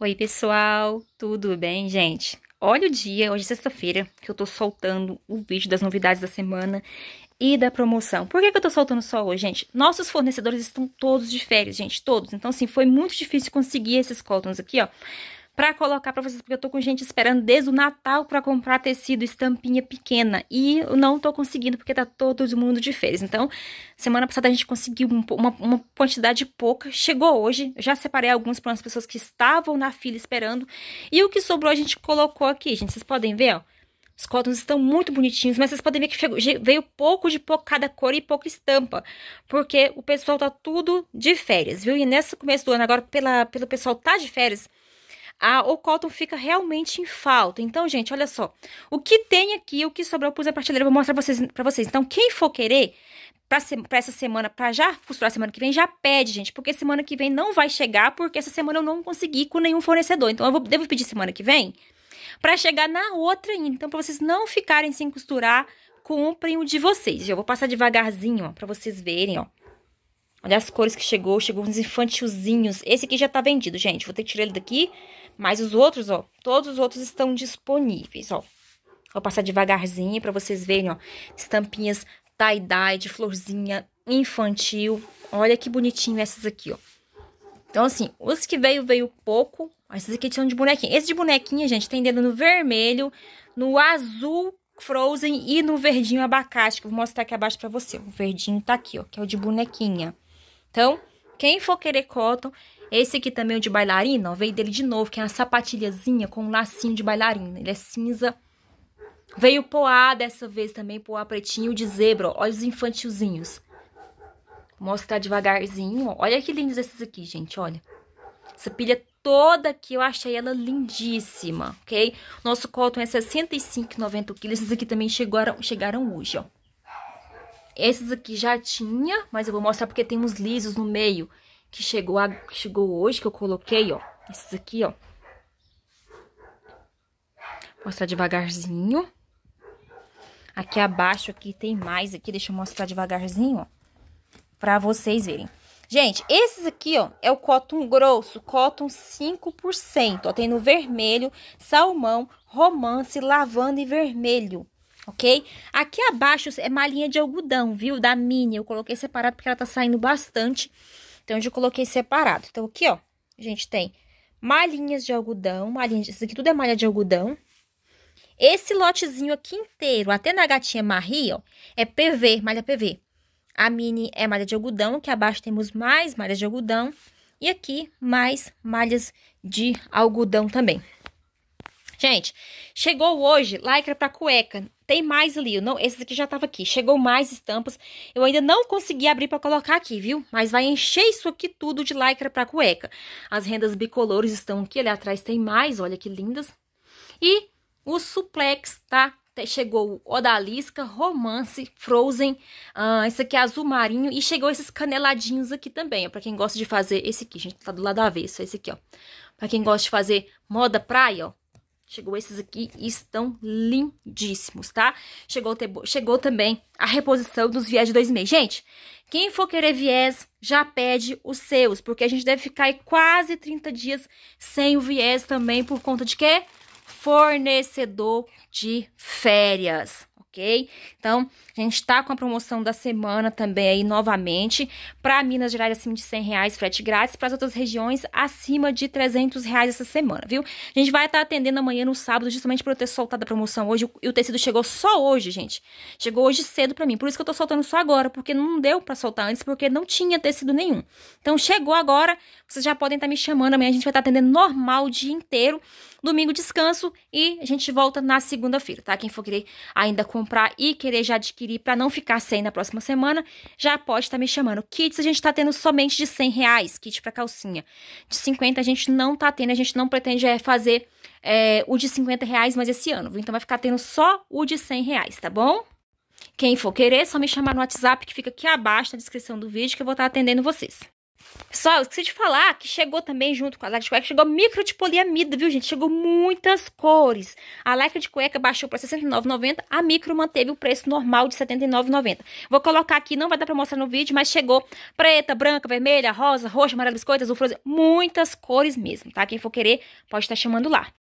Oi, pessoal, tudo bem, gente? Olha o dia, hoje é sexta-feira, que eu tô soltando o vídeo das novidades da semana e da promoção. Por que, que eu tô soltando só hoje, gente? Nossos fornecedores estão todos de férias, gente, todos. Então, assim, foi muito difícil conseguir esses cótons aqui, ó para colocar para vocês, porque eu tô com gente esperando desde o Natal para comprar tecido estampinha pequena e eu não tô conseguindo porque tá todo mundo de férias. Então, semana passada a gente conseguiu uma, uma quantidade pouca, chegou hoje, já separei alguns para as pessoas que estavam na fila esperando e o que sobrou a gente colocou aqui, gente, vocês podem ver, ó. Os cotons estão muito bonitinhos, mas vocês podem ver que veio pouco de pouco cada cor e pouca estampa, porque o pessoal tá tudo de férias, viu? E nesse começo do ano, agora pela, pelo pessoal tá de férias, a, o cotton fica realmente em falta. Então, gente, olha só. O que tem aqui, o que sobrou, eu pus a prateleira, eu vou mostrar pra vocês, pra vocês. Então, quem for querer, pra, se, pra essa semana, pra já costurar semana que vem, já pede, gente. Porque semana que vem não vai chegar, porque essa semana eu não consegui com nenhum fornecedor. Então, eu vou, devo pedir semana que vem para chegar na outra ainda. Então, pra vocês não ficarem sem costurar, comprem o de vocês. Eu vou passar devagarzinho, ó, pra vocês verem, ó. Olha as cores que chegou, chegou uns infantilzinhos. Esse aqui já tá vendido, gente. Vou ter que tirar ele daqui, mas os outros, ó, todos os outros estão disponíveis, ó. Vou passar devagarzinho pra vocês verem, ó, estampinhas tie-dye de florzinha infantil. Olha que bonitinho essas aqui, ó. Então, assim, os que veio, veio pouco. Esses aqui são de bonequinha. Esse de bonequinha, gente, tem dedo no vermelho, no azul Frozen e no verdinho abacate, que eu vou mostrar aqui abaixo pra você. O verdinho tá aqui, ó, que é o de bonequinha. Então, quem for querer cotton, esse aqui também é o de bailarina, ó, veio dele de novo, que é uma sapatilhazinha com um lacinho de bailarina. Ele é cinza. Veio poá dessa vez também, poá pretinho de zebra, ó, olha os infantilzinhos. Vou mostrar devagarzinho, ó. Olha que lindos esses aqui, gente, olha. Essa pilha toda aqui, eu achei ela lindíssima, ok? Nosso cotton é R$ 65,90 quilos. Esses aqui também chegaram, chegaram hoje, ó. Esses aqui já tinha, mas eu vou mostrar porque tem uns lisos no meio. Que chegou, a, que chegou hoje, que eu coloquei, ó. Esses aqui, ó. Vou mostrar devagarzinho. Aqui abaixo aqui tem mais aqui, deixa eu mostrar devagarzinho, ó. Pra vocês verem. Gente, esses aqui, ó, é o cotton grosso, cotton 5%, ó, tem no vermelho, salmão, romance, lavanda e vermelho ok? Aqui abaixo é malinha de algodão, viu? Da mini, eu coloquei separado porque ela tá saindo bastante, então eu já coloquei separado. Então, aqui, ó, a gente tem malinhas de algodão, malinhas, isso aqui tudo é malha de algodão. Esse lotezinho aqui inteiro, até na gatinha Marie, ó, é PV, malha PV. A mini é malha de algodão, que abaixo temos mais malhas de algodão. E aqui, mais malhas de algodão também. Gente, chegou hoje lycra para cueca. Tem mais ali, não, esses aqui já tava aqui. Chegou mais estampas. Eu ainda não consegui abrir para colocar aqui, viu? Mas vai encher isso aqui tudo de lycra para cueca. As rendas bicolores estão aqui, ali atrás tem mais, olha que lindas. E o suplex, tá? Chegou o Odalisca, Romance, Frozen, uh, esse aqui é azul marinho e chegou esses caneladinhos aqui também, ó, pra quem gosta de fazer esse aqui, gente, tá do lado avesso, esse aqui, ó. Pra quem gosta de fazer moda praia, ó, Chegou esses aqui e estão lindíssimos, tá? Chegou, chegou também a reposição dos viés de dois meses. Gente, quem for querer viés, já pede os seus, porque a gente deve ficar aí quase 30 dias sem o viés também, por conta de quê? Fornecedor de férias ok? Então, a gente tá com a promoção da semana também aí novamente. Para Minas Gerais, acima de 100 reais, frete grátis. Para as outras regiões, acima de 300 reais essa semana, viu? A gente vai estar tá atendendo amanhã no sábado, justamente por eu ter soltado a promoção hoje. E o tecido chegou só hoje, gente. Chegou hoje cedo para mim. Por isso que eu tô soltando só agora, porque não deu para soltar antes, porque não tinha tecido nenhum. Então, chegou agora, vocês já podem estar tá me chamando. Amanhã a gente vai estar tá atendendo normal o dia inteiro. Domingo descanso e a gente volta na segunda-feira, tá? Quem for querer ainda comprar comprar e querer já adquirir para não ficar sem na próxima semana, já pode estar tá me chamando. Kits a gente está tendo somente de 100 reais, kit para calcinha. De 50 a gente não está tendo, a gente não pretende é, fazer é, o de 50 reais mais esse ano. Então vai ficar tendo só o de 100 reais, tá bom? Quem for querer, só me chamar no WhatsApp que fica aqui abaixo na descrição do vídeo que eu vou estar tá atendendo vocês. Pessoal, esqueci de falar que chegou também junto com a lycra de cueca, chegou micro de poliamida, viu, gente? Chegou muitas cores. A lycra de cueca baixou para 69,90, a micro manteve o preço normal de 79,90. Vou colocar aqui, não vai dar para mostrar no vídeo, mas chegou preta, branca, vermelha, rosa, roxa, amarelo, biscoito, azul, frozen, muitas cores mesmo, tá? Quem for querer pode estar tá chamando lá.